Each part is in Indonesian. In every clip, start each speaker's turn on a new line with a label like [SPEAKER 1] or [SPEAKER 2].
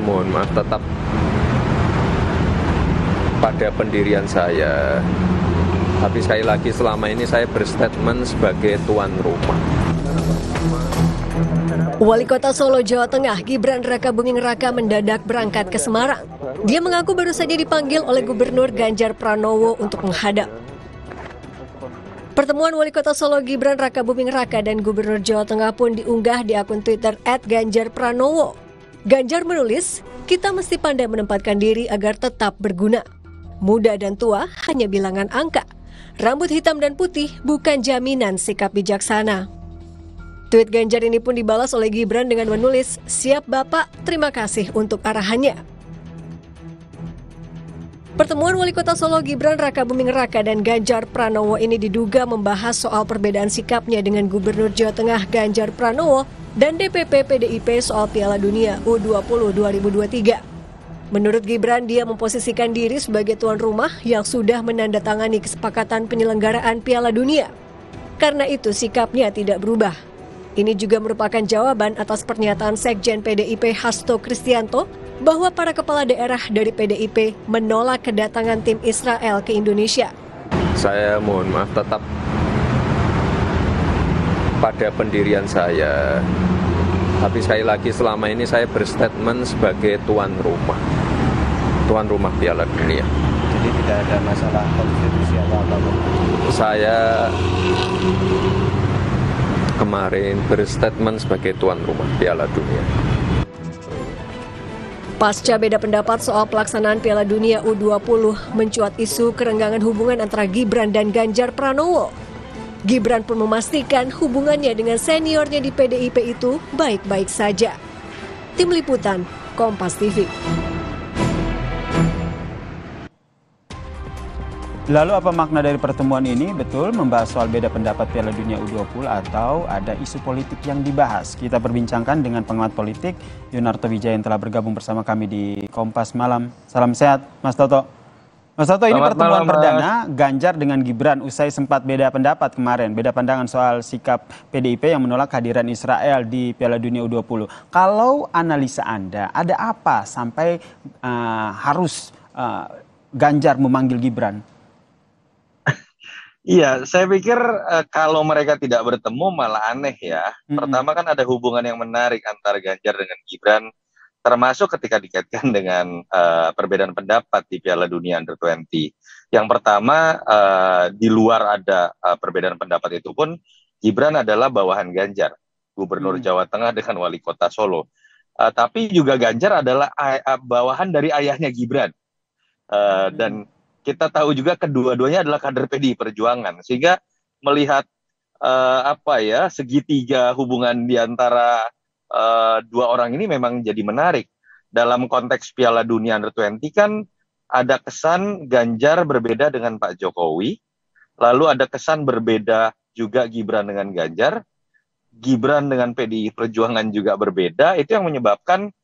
[SPEAKER 1] mohon maaf tetap pada pendirian saya tapi sekali lagi selama ini saya berstatement sebagai tuan rumah
[SPEAKER 2] Wali Kota Solo, Jawa Tengah, Gibran Raka Buming Raka mendadak berangkat ke Semarang. Dia mengaku baru saja dipanggil oleh Gubernur Ganjar Pranowo untuk menghadap. Pertemuan Wali Kota Solo Gibran Raka Buming Raka dan Gubernur Jawa Tengah pun diunggah di akun Twitter @ganjarpranowo. Ganjar menulis, kita mesti pandai menempatkan diri agar tetap berguna. Muda dan tua hanya bilangan angka. Rambut hitam dan putih bukan jaminan sikap bijaksana. Tweet Ganjar ini pun dibalas oleh Gibran dengan menulis, siap Bapak, terima kasih untuk arahannya. Pertemuan Wali Kota Solo Gibran Raka Buming Raka dan Ganjar Pranowo ini diduga membahas soal perbedaan sikapnya dengan Gubernur Jawa Tengah Ganjar Pranowo dan DPP PDIP soal Piala Dunia U20 2023. Menurut Gibran, dia memposisikan diri sebagai tuan rumah yang sudah menandatangani kesepakatan penyelenggaraan Piala Dunia. Karena itu sikapnya tidak berubah. Ini juga merupakan jawaban atas pernyataan Sekjen PDIP Hasto Kristianto bahwa para kepala daerah dari PDIP menolak kedatangan tim Israel ke Indonesia.
[SPEAKER 1] Saya mohon maaf tetap pada pendirian saya. Tapi sekali lagi selama ini saya berstatement sebagai tuan rumah. Tuan rumah Piala Dunia. Jadi tidak ada masalah konstitusi atau apa-apa. Saya kemarin berstatement sebagai tuan rumah Piala Dunia.
[SPEAKER 2] Pasca beda pendapat soal pelaksanaan Piala Dunia U20 mencuat isu kerenggangan hubungan antara Gibran dan Ganjar Pranowo. Gibran pun memastikan hubungannya dengan seniornya di PDIP itu baik-baik saja. Tim Liputan, Kompas TV.
[SPEAKER 3] Lalu apa makna dari pertemuan ini? Betul membahas soal beda pendapat Piala Dunia U20 atau ada isu politik yang dibahas. Kita perbincangkan dengan pengamat politik Yunarto Wijaya yang telah bergabung bersama kami di Kompas Malam. Salam sehat, Mas Toto. Mas Toto, ini pertemuan malam, perdana Ganjar dengan Gibran usai sempat beda pendapat kemarin, beda pandangan soal sikap PDIP yang menolak kehadiran Israel di Piala Dunia U20. Kalau analisa Anda, ada apa sampai uh, harus uh, Ganjar memanggil Gibran?
[SPEAKER 1] Iya, saya pikir uh, kalau mereka tidak bertemu malah aneh ya. -hmm. Pertama kan ada hubungan yang menarik antara Ganjar dengan Gibran, termasuk ketika dikaitkan dengan uh, perbedaan pendapat di Piala Dunia Under 20. Yang pertama uh, di luar ada uh, perbedaan pendapat itu pun Gibran adalah bawahan Ganjar, Gubernur -hmm. Jawa Tengah dengan Wali Kota Solo. Uh, tapi juga Ganjar adalah bawahan dari ayahnya Gibran. Uh, Dan kita tahu juga kedua-duanya adalah kader PDI Perjuangan sehingga melihat uh, apa ya segitiga hubungan di antara uh, dua orang ini memang jadi menarik dalam konteks Piala Dunia Under 20 kan ada kesan Ganjar berbeda dengan Pak Jokowi lalu ada kesan berbeda juga Gibran dengan Ganjar Gibran dengan PDI Perjuangan juga berbeda itu yang menyebabkan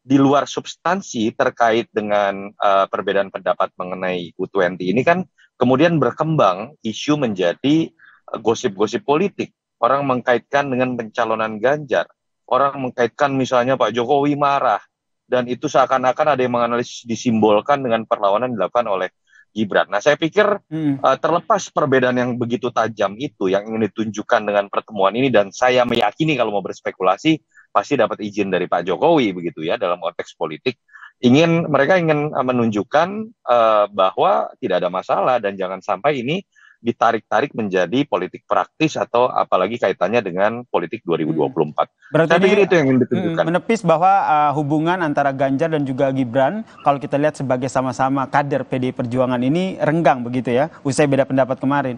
[SPEAKER 1] di luar substansi terkait dengan uh, perbedaan pendapat mengenai U20 ini kan kemudian berkembang isu menjadi eh, gosip-gosip politik. Orang mengkaitkan dengan pencalonan Ganjar, orang mengkaitkan misalnya Pak Jokowi marah dan itu seakan-akan ada yang menganalisis disimbolkan dengan perlawanan dilakukan oleh Gibran. Nah, saya pikir hmm. uh, terlepas perbedaan yang begitu tajam itu yang ingin ditunjukkan dengan pertemuan ini dan saya meyakini kalau mau berspekulasi pasti dapat izin dari Pak Jokowi begitu ya dalam konteks politik ingin mereka ingin eh, menunjukkan uh, bahwa tidak ada masalah dan jangan sampai ini ditarik-tarik menjadi politik praktis atau apalagi kaitannya dengan politik 2024. Hmm.
[SPEAKER 3] Berarti Saya pikir itu yang ditunjukkan. Hmm, menepis bahwa uh, hubungan antara Ganjar dan juga Gibran kalau kita lihat sebagai sama-sama kader PD Perjuangan ini renggang begitu ya, usai beda pendapat kemarin.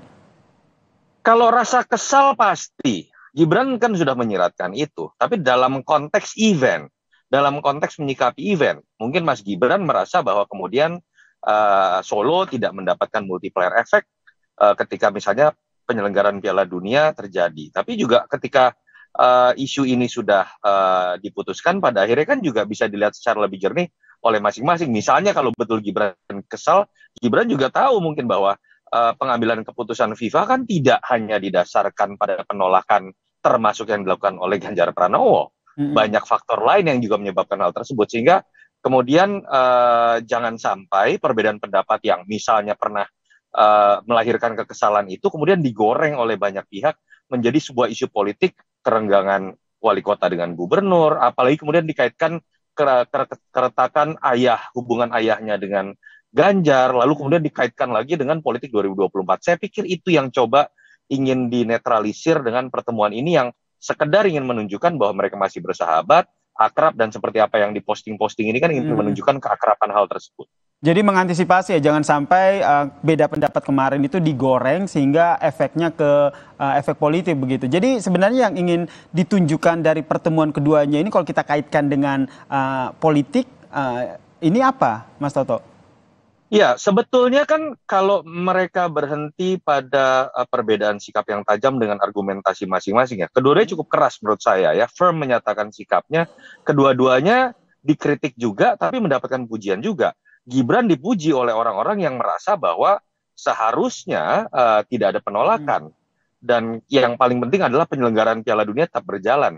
[SPEAKER 1] Kalau rasa kesal pasti, Gibran kan sudah menyiratkan itu, tapi dalam konteks event, dalam konteks menyikapi event, mungkin Mas Gibran merasa bahwa kemudian uh, Solo tidak mendapatkan multiplier efek uh, eh, ketika misalnya penyelenggaraan Piala Dunia terjadi. Tapi juga ketika uh, isu ini sudah uh, diputuskan, pada akhirnya kan juga bisa dilihat secara lebih jernih oleh masing-masing. Misalnya kalau betul Gibran kesal, Gibran juga tahu mungkin bahwa uh, pengambilan keputusan FIFA kan tidak hanya didasarkan pada penolakan termasuk yang dilakukan oleh Ganjar Pranowo. Mm-hmm. Banyak faktor lain yang juga menyebabkan hal tersebut sehingga kemudian uh, jangan sampai perbedaan pendapat yang misalnya pernah uh, melahirkan kekesalan itu kemudian digoreng oleh banyak pihak menjadi sebuah isu politik kerenggangan wali kota dengan gubernur, apalagi kemudian dikaitkan keretakan ayah hubungan ayahnya dengan Ganjar lalu kemudian dikaitkan lagi dengan politik 2024. Saya pikir itu yang coba ingin dinetralisir dengan pertemuan ini yang sekedar ingin menunjukkan bahwa mereka masih bersahabat, akrab dan seperti apa yang diposting-posting ini kan ingin hmm. menunjukkan keakraban hal tersebut.
[SPEAKER 3] Jadi mengantisipasi ya jangan sampai uh, beda pendapat kemarin itu digoreng sehingga efeknya ke uh, efek politik begitu. Jadi sebenarnya yang ingin ditunjukkan dari pertemuan keduanya ini kalau kita kaitkan dengan uh, politik uh, ini apa, Mas Toto?
[SPEAKER 1] Ya, sebetulnya kan kalau mereka berhenti pada eh, perbedaan sikap yang tajam dengan argumentasi masing-masing ya. Keduanya cukup keras menurut saya ya, firm menyatakan sikapnya. Kedua-duanya dikritik juga tapi mendapatkan pujian juga. Gibran dipuji oleh orang-orang yang merasa bahwa seharusnya uh, tidak ada penolakan. Dan yang paling penting adalah penyelenggaraan Piala Dunia tetap berjalan.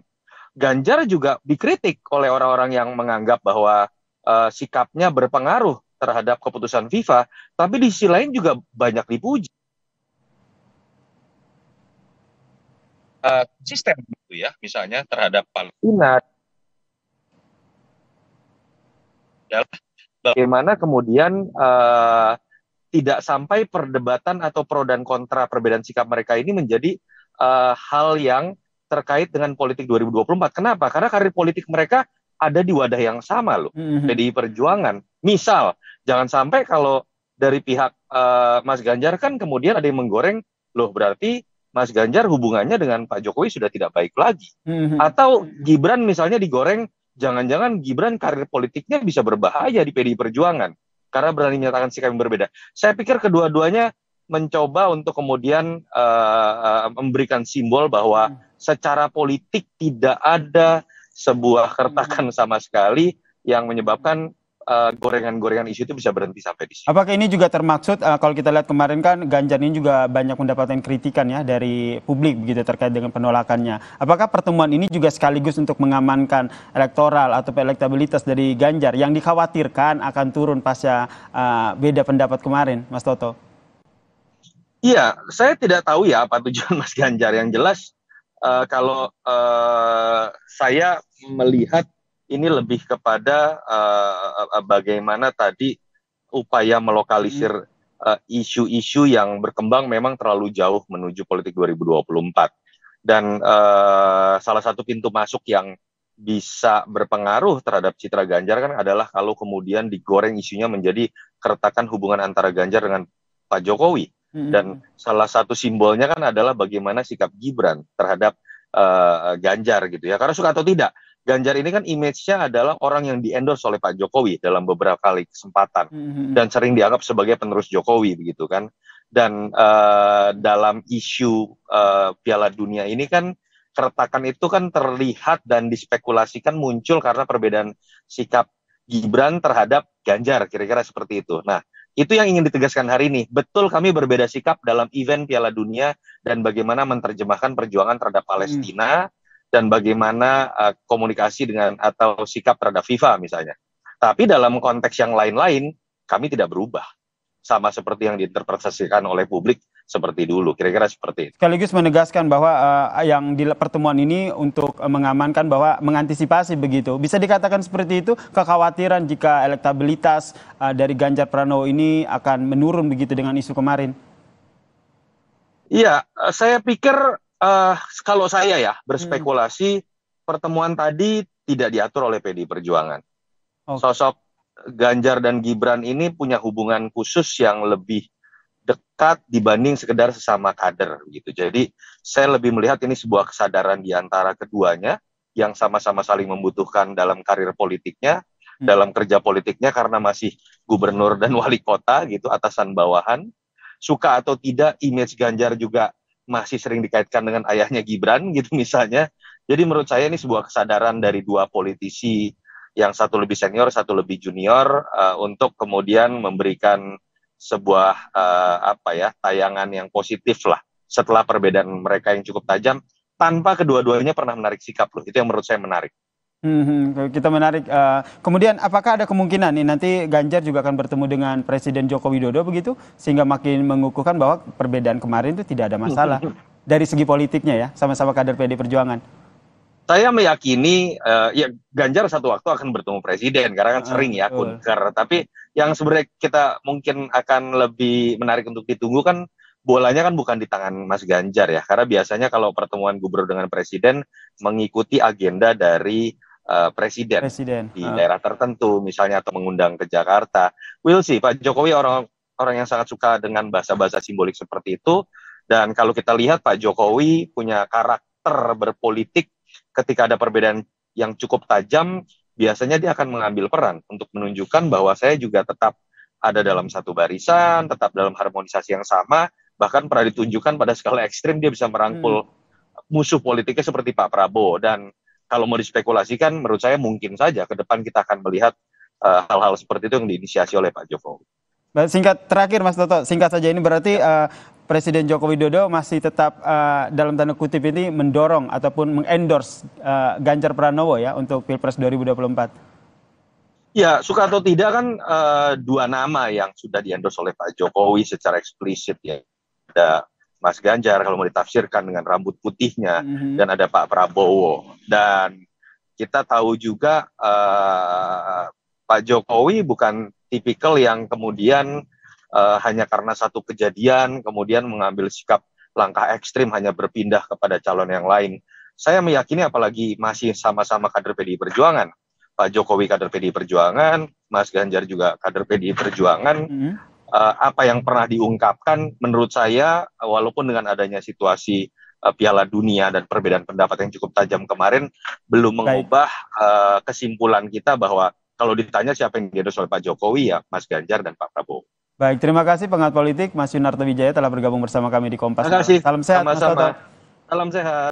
[SPEAKER 1] Ganjar juga dikritik oleh orang-orang yang menganggap bahwa uh, sikapnya berpengaruh terhadap keputusan FIFA, tapi di sisi lain juga banyak dipuji. Uh, eh, sistem gitu ya, misalnya terhadap Palestina. Bagaimana kemudian uh, tidak sampai perdebatan atau pro dan kontra perbedaan sikap mereka ini menjadi uh, hal yang terkait dengan politik 2024. Kenapa? Karena karir politik mereka ada di wadah yang sama loh, mm -hmm. PDI Perjuangan. Misal jangan sampai kalau dari pihak uh, Mas Ganjar kan kemudian ada yang menggoreng loh berarti Mas Ganjar hubungannya dengan Pak Jokowi sudah tidak baik lagi mm atau Gibran misalnya digoreng jangan-jangan Gibran karir politiknya bisa berbahaya di PDI Perjuangan karena berani menyatakan sikap yang berbeda saya pikir kedua-duanya mencoba untuk kemudian uh, uh, memberikan simbol bahwa mhm. secara politik tidak ada sebuah kertakan mhm. sama sekali yang menyebabkan gorengan eh, gorengan-gorengan isu itu bisa berhenti sampai di sini.
[SPEAKER 3] Apakah ini juga termaksud uh, kalau kita lihat kemarin kan Ganjar ini juga banyak mendapatkan kritikan ya dari publik begitu terkait dengan penolakannya. Apakah pertemuan ini juga sekaligus untuk mengamankan elektoral atau elektabilitas dari Ganjar yang dikhawatirkan akan turun pasca uh, beda pendapat kemarin, Mas Toto?
[SPEAKER 1] Iya, saya tidak tahu ya apa tujuan Mas Ganjar. Yang jelas uh, kalau uh, saya melihat ini lebih kepada uh, bagaimana tadi upaya melokalisir hmm. eh, isu-isu uh, yang berkembang memang terlalu jauh menuju politik 2024 dan uh, salah satu pintu masuk yang bisa berpengaruh terhadap citra Ganjar kan adalah kalau kemudian digoreng isunya menjadi keretakan hubungan antara Ganjar dengan Pak Jokowi mm-hmm. dan salah satu simbolnya kan adalah bagaimana sikap Gibran terhadap uh, Ganjar gitu ya karena suka atau tidak Ganjar ini kan image-nya adalah orang yang diendorse oleh Pak Jokowi dalam beberapa kali kesempatan mm -hmm. dan sering dianggap sebagai penerus Jokowi begitu kan. Dan uh, dalam isu uh, Piala Dunia ini kan keretakan itu kan terlihat dan dispekulasikan muncul karena perbedaan sikap Gibran terhadap Ganjar kira-kira seperti itu. Nah, itu yang ingin ditegaskan hari ini. Betul kami berbeda sikap dalam event Piala Dunia dan bagaimana menerjemahkan perjuangan terhadap Palestina Mm dan bagaimana uh, komunikasi dengan atau sikap terhadap FIFA misalnya. Tapi dalam konteks yang lain-lain kami tidak berubah. Sama seperti yang diinterpretasikan oleh publik seperti dulu, kira-kira seperti itu.
[SPEAKER 3] Sekaligus menegaskan bahwa uh, yang di pertemuan ini untuk uh, mengamankan bahwa mengantisipasi begitu. Bisa dikatakan seperti itu kekhawatiran jika elektabilitas uh, dari Ganjar Pranowo ini akan menurun begitu dengan isu kemarin.
[SPEAKER 1] Iya, saya pikir uh, kalau saya ya berspekulasi hmm. pertemuan tadi tidak diatur oleh PD Perjuangan. Okay. Sosok Ganjar dan Gibran ini punya hubungan khusus yang lebih dekat dibanding sekedar sesama kader gitu. Jadi saya lebih melihat ini sebuah kesadaran di antara keduanya yang sama-sama saling membutuhkan dalam karir politiknya, hmm. dalam kerja politiknya karena masih gubernur dan wali kota gitu, atasan bawahan. Suka atau tidak image Ganjar juga masih sering dikaitkan dengan ayahnya Gibran gitu misalnya. Jadi menurut saya ini sebuah kesadaran dari dua politisi yang satu lebih senior, satu lebih junior uh, untuk kemudian memberikan sebuah uh, apa ya tayangan yang positif lah setelah perbedaan mereka yang cukup tajam tanpa kedua-duanya pernah menarik sikap loh. Itu yang menurut saya menarik.
[SPEAKER 3] Hmm, kita menarik. Uh, kemudian, apakah ada kemungkinan nih nanti Ganjar juga akan bertemu dengan Presiden Joko Widodo begitu, sehingga makin mengukuhkan bahwa perbedaan kemarin itu tidak ada masalah dari segi politiknya ya, sama-sama kader PD Perjuangan.
[SPEAKER 1] Saya meyakini uh, ya Ganjar satu waktu akan bertemu Presiden karena kan ah, sering ya uh, Tapi yang sebenarnya kita mungkin akan lebih menarik untuk ditunggu kan bolanya kan bukan di tangan Mas Ganjar ya, karena biasanya kalau pertemuan gubernur dengan presiden mengikuti agenda dari uh, presiden, presiden di uh. daerah tertentu misalnya atau mengundang ke Jakarta. We'll sih, Pak Jokowi orang orang yang sangat suka dengan bahasa-bahasa simbolik seperti itu dan kalau kita lihat Pak Jokowi punya karakter berpolitik ketika ada perbedaan yang cukup tajam biasanya dia akan mengambil peran untuk menunjukkan bahwa saya juga tetap ada dalam satu barisan, tetap dalam harmonisasi yang sama, bahkan pernah ditunjukkan pada skala ekstrim dia bisa merangkul hmm. musuh politiknya seperti Pak Prabowo dan kalau mau dispekulasikan, menurut saya mungkin saja ke depan kita akan melihat eh, hal-hal uh, seperti itu yang diinisiasi oleh Pak Jokowi.
[SPEAKER 3] Singkat terakhir, Mas Toto, singkat saja ini berarti uh, Presiden Joko Widodo masih tetap uh, dalam tanda kutip ini mendorong ataupun mengendorse uh, Ganjar Pranowo ya untuk Pilpres 2024.
[SPEAKER 1] Ya, suka atau tidak kan uh, dua nama yang sudah diendorse oleh Pak Jokowi secara eksplisit ya. Mas Ganjar kalau mau ditafsirkan dengan rambut putihnya mm-hmm. dan ada Pak Prabowo dan kita tahu juga uh, Pak Jokowi bukan tipikal yang kemudian uh, hanya karena satu kejadian kemudian mengambil sikap langkah ekstrim hanya berpindah kepada calon yang lain. Saya meyakini apalagi masih sama-sama kader PDI Perjuangan. Pak Jokowi kader PDI Perjuangan, Mas Ganjar juga kader PDI Perjuangan. Mm-hmm uh, apa yang pernah diungkapkan menurut saya eh, walaupun dengan adanya situasi eh, Piala Dunia dan perbedaan pendapat yang cukup tajam kemarin belum mengubah uh, kesimpulan kita bahwa kalau ditanya siapa yang diendorse oleh Pak Jokowi ya Mas Ganjar dan Pak Prabowo.
[SPEAKER 3] Baik, terima kasih pengamat politik Mas Yunarto Wijaya telah bergabung bersama kami di Kompas. Terima kasih. Salam sehat.
[SPEAKER 1] Salam sehat.